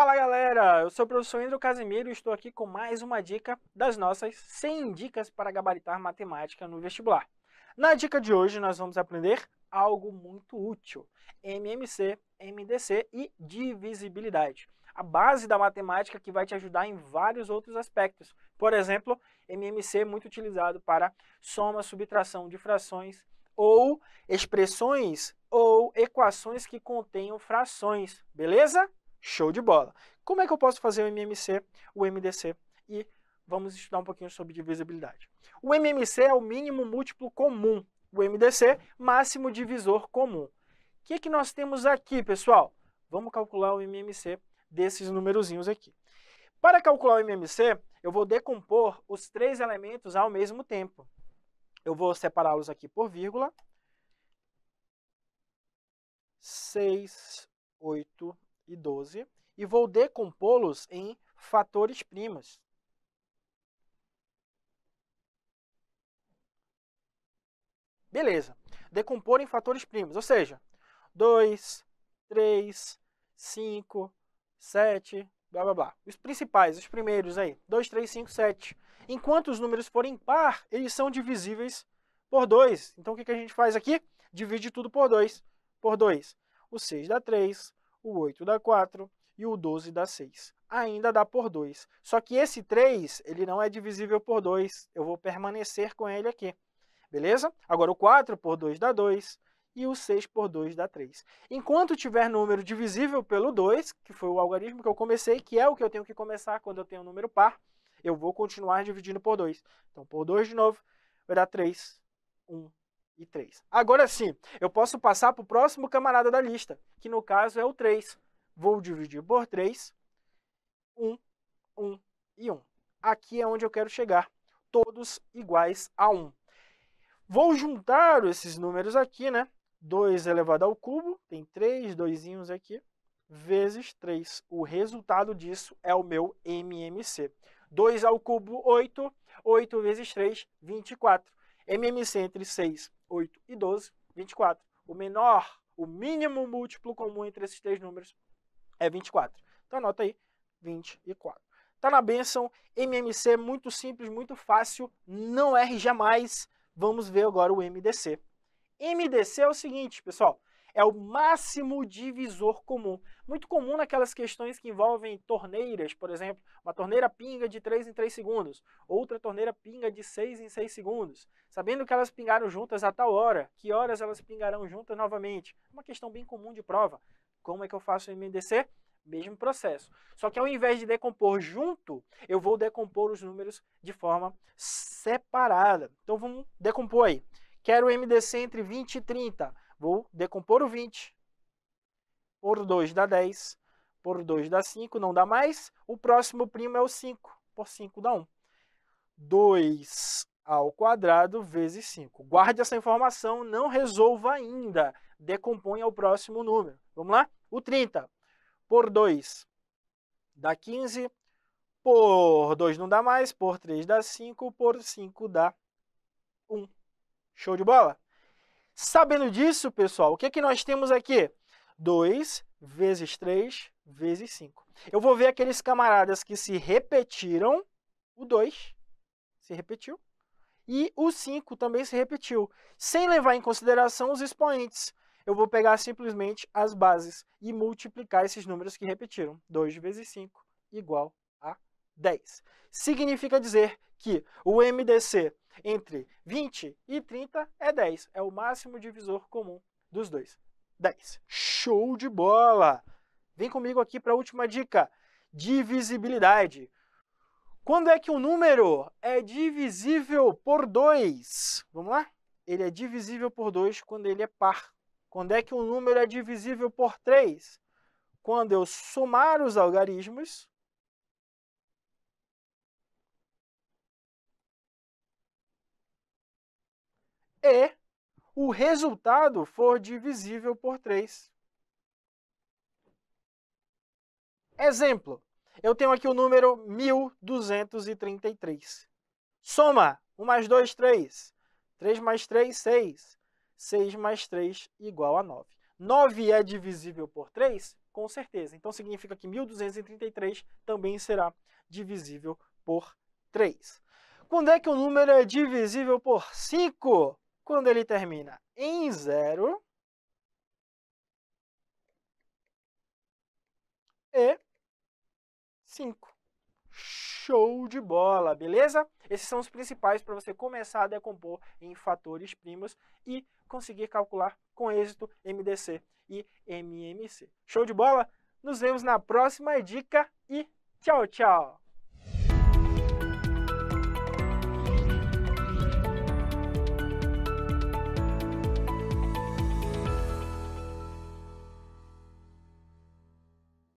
Fala galera, eu sou o professor Andro Casimiro e estou aqui com mais uma dica das nossas 100 dicas para gabaritar matemática no vestibular. Na dica de hoje nós vamos aprender algo muito útil, MMC, MDC e divisibilidade. A base da matemática que vai te ajudar em vários outros aspectos. Por exemplo, MMC é muito utilizado para soma, subtração de frações ou expressões ou equações que contenham frações, beleza? Show de bola! Como é que eu posso fazer o MMC, o MDC e vamos estudar um pouquinho sobre divisibilidade. O MMC é o mínimo múltiplo comum, o MDC, máximo divisor comum. O que, é que nós temos aqui, pessoal? Vamos calcular o MMC desses numerozinhos aqui. Para calcular o MMC, eu vou decompor os três elementos ao mesmo tempo. Eu vou separá-los aqui por vírgula. 6, 8 e 12 e vou decompô-los em fatores primos. Beleza. Decompor em fatores primos, ou seja, 2, 3, 5, 7, blá blá blá. Os principais, os primeiros aí, 2, 3, 5, 7. Enquanto os números forem par, eles são divisíveis por 2. Então o que, a gente faz aqui? Divide tudo por 2. Por 2. O 6 dá 3, o 8 dá 4 e o 12 dá 6. Ainda dá por 2. Só que esse 3, ele não é divisível por 2. Eu vou permanecer com ele aqui. Beleza? Agora o 4 por 2 dá 2 e o 6 por 2 dá 3. Enquanto tiver número divisível pelo 2, que foi o algarismo que eu comecei, que é o que eu tenho que começar quando eu tenho um número par, eu vou continuar dividindo por 2. Então, por 2 de novo, vai dar 3, 1, e 3. Agora sim, eu posso passar para o próximo camarada da lista, que no caso é o 3. Vou dividir por 3, 1, 1 e 1. Aqui é onde eu quero chegar, todos iguais a 1. Vou juntar esses números aqui, né? 2 elevado ao cubo, tem 3 doisinhos aqui, vezes 3. O resultado disso é o meu MMC. 2 ao cubo, 8. 8 vezes 3, 24. MMC entre 6 8 e 12, 24. O menor, o mínimo múltiplo comum entre esses três números é 24. Então anota aí, 24. Tá na benção, MMC, muito simples, muito fácil, não erre jamais. Vamos ver agora o MDC. MDC é o seguinte, pessoal, é o máximo divisor comum. Muito comum naquelas questões que envolvem torneiras, por exemplo, uma torneira pinga de 3 em 3 segundos, outra torneira pinga de 6 em 6 segundos, sabendo que elas pingaram juntas a tal hora, que horas elas pingarão juntas novamente. É uma questão bem comum de prova. Como é que eu faço o MDC? Mesmo processo. Só que ao invés de decompor junto, eu vou decompor os números de forma separada. Então vamos decompor aí. Quero o MDC entre 20 e 30. Vou decompor o 20. Por 2 dá 10. Por 2 dá 5, não dá mais. O próximo primo é o 5. Por 5 dá 1. 2 ao quadrado vezes 5. Guarde essa informação, não resolva ainda. Decomponha o próximo número. Vamos lá? O 30 por 2 dá 15. Por 2 não dá mais. Por 3 dá 5. Por 5 dá 1. Show de bola? Sabendo disso, pessoal, o que, é que nós temos aqui? 2 vezes 3 vezes 5. Eu vou ver aqueles camaradas que se repetiram, o 2 se repetiu, e o 5 também se repetiu, sem levar em consideração os expoentes. Eu vou pegar simplesmente as bases e multiplicar esses números que repetiram. 2 vezes 5 igual 10. Significa dizer que o MDC entre 20 e 30 é 10, é o máximo divisor comum dos dois. 10. Show de bola! Vem comigo aqui para a última dica, divisibilidade. Quando é que um número é divisível por 2? Vamos lá? Ele é divisível por 2 quando ele é par. Quando é que um número é divisível por 3? Quando eu somar os algarismos e o resultado for divisível por 3. Exemplo, eu tenho aqui o número 1233. Soma 1 mais 2, 3. 3 mais 3, 6. 6 mais 3 igual a 9. 9 é divisível por 3? Com certeza. Então significa que 1233 também será divisível por 3. Quando é que o número é divisível por 5? quando ele termina em zero, e 5. Show de bola, beleza? Esses são os principais para você começar a decompor em fatores primos e conseguir calcular com êxito MDC e MMC. Show de bola? Nos vemos na próxima dica e tchau, tchau!